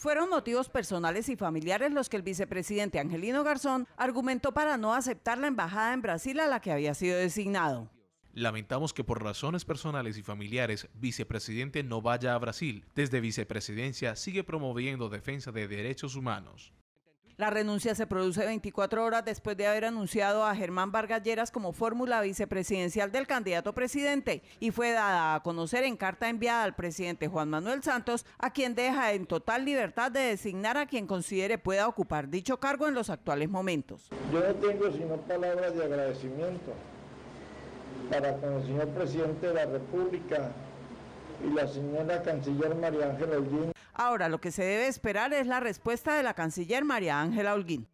Fueron motivos personales y familiares los que el vicepresidente Angelino Garzón argumentó para no aceptar la embajada en Brasil a la que había sido designado. Lamentamos que por razones personales y familiares, vicepresidente no vaya a Brasil. Desde vicepresidencia sigue promoviendo defensa de derechos humanos. La renuncia se produce 24 horas después de haber anunciado a Germán Vargas como fórmula vicepresidencial del candidato presidente y fue dada a conocer en carta enviada al presidente Juan Manuel Santos, a quien deja en total libertad de designar a quien considere pueda ocupar dicho cargo en los actuales momentos. Yo no tengo sino palabras de agradecimiento para con el señor presidente de la República y la señora canciller María Ángela Ahora lo que se debe esperar es la respuesta de la canciller María Ángela Holguín.